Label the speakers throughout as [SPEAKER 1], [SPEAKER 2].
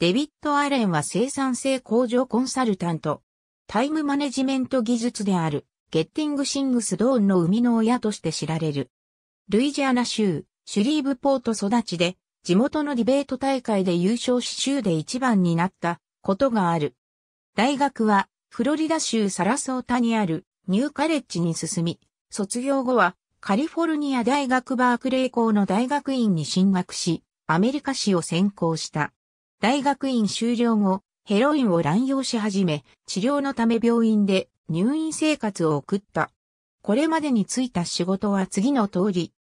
[SPEAKER 1] デビッド・アレンは生産性向上コンサルタント、タイムマネジメント技術である、ゲッティング・シングス・ドーンの生みの親として知られる。ルイジアナ州、シュリーブポート育ちで、地元のディベート大会で優勝し州で一番になったことがある。大学は、フロリダ州サラソータにあるニューカレッジに進み、卒業後はカリフォルニア大学バークレー校の大学院に進学し、アメリカ史を専攻した。大学院修了後、ヘロインを乱用し始め、治療のため病院で入院生活を送った。これまでに就いた仕事は次の通り。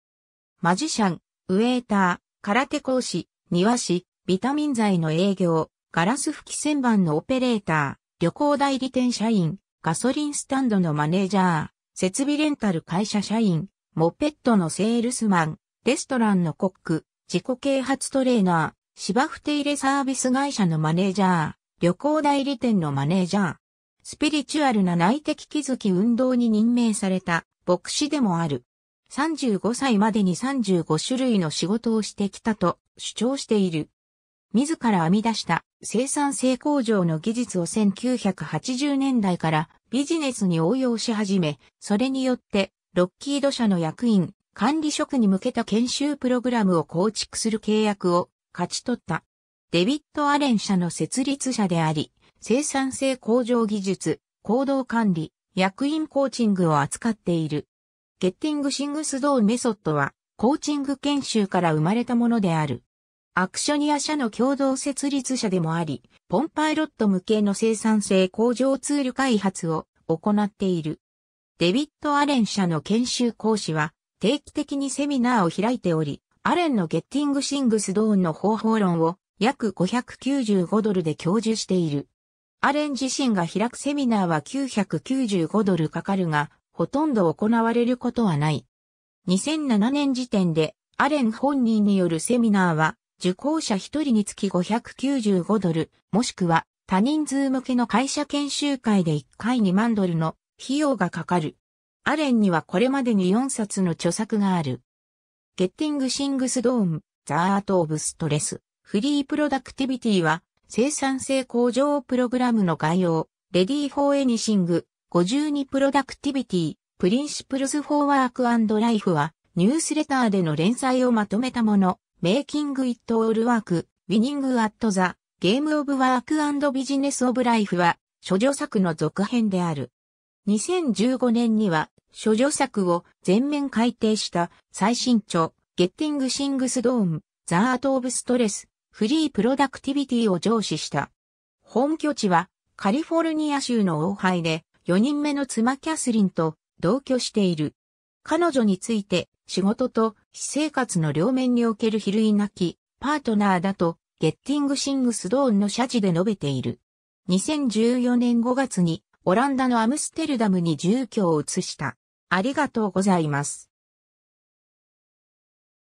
[SPEAKER 1] マジシャン、ウェーター、空手講師、庭師、ビタミン剤の営業、ガラス吹き旋盤のオペレーター、旅行代理店社員、ガソリンスタンドのマネージャー、設備レンタル会社社員、モペットのセールスマン、レストランのコック、自己啓発トレーナー、芝生手入れサービス会社のマネージャー、旅行代理店のマネージャー、スピリチュアルな内的気づき運動に任命された牧師でもある。35歳までに35種類の仕事をしてきたと主張している。自ら編み出した生産性向上の技術を1980年代からビジネスに応用し始め、それによってロッキード社の役員、管理職に向けた研修プログラムを構築する契約を勝ち取った。デビッド・アレン社の設立者であり、生産性向上技術、行動管理、役員コーチングを扱っている。ゲッティング・シングス・ドーメソッドは、コーチング研修から生まれたものである。アクショニア社の共同設立者でもあり、ポンパイロット向けの生産性向上ツール開発を行っている。デビッド・アレン社の研修講師は定期的にセミナーを開いており、アレンのゲッティングシングスドーンの方法論を約595ドルで教授している。アレン自身が開くセミナーは995ドルかかるが、ほとんど行われることはない。2007年時点で、アレン本人によるセミナーは、受講者1人につき595ドル、もしくは他人数向けの会社研修会で1回2万ドルの費用がかかる。アレンにはこれまでに4冊の著作がある。ゲッティングシングスドーム、ザアートオブストレス、フリープロダクティビティは、生産性向上プログラムの概要、レディーフォーエニシング、52プロダクティビティ、プリンシプルズフォーワークアンドライフは、ニュースレターでの連載をまとめたもの、メイキングイットオールワーク、ウィニングアットザ、ゲームオブワークアンドビジネスオブライフは、諸女作の続編である。2015年には、諸女作を全面改訂した最新著、ゲッティングシングスドーン、ザアートオブストレス、フリープロダクティビティを上司した。本拠地はカリフォルニア州の王杯で4人目の妻キャスリンと同居している。彼女について仕事と私生活の両面における比類なきパートナーだとゲッティングシングスドーンの謝辞で述べている。2014年5月にオランダのアムステルダムに住居を移した。ありがとうございます。